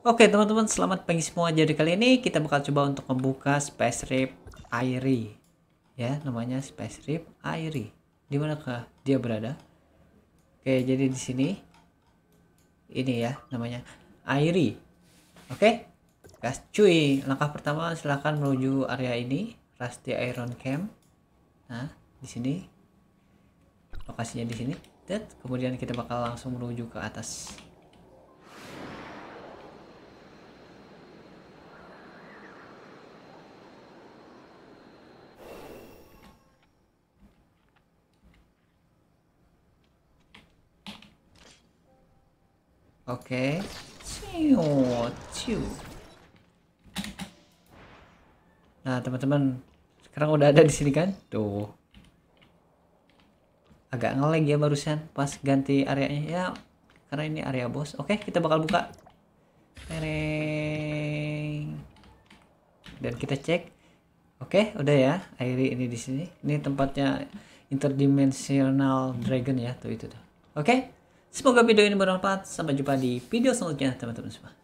Oke teman-teman, selamat pagi semua. Jadi kali ini kita bakal coba untuk membuka Space Rip Airy. Ya, namanya Space Rip Airy. Di manakah dia berada? Oke, jadi di sini. Ini ya, namanya Airy. Oke? Gas cuy. Langkah pertama silahkan menuju area ini, Rusty Iron Camp. Nah, di sini. Lokasinya di sini. Kemudian kita bakal langsung menuju ke atas. Oke. Okay. Nah, teman-teman, sekarang udah ada di sini kan? Tuh. Agak ngeleng ya barusan pas ganti areanya. Ya, karena ini area bos. Oke, okay, kita bakal buka. Tereng. Dan kita cek. Oke, okay, udah ya. Airi ini di sini. Ini tempatnya interdimensional dragon ya, tuh itu tuh. Oke. Okay? Semoga video ini bermanfaat. Sampai jumpa di video selanjutnya, teman-teman semua.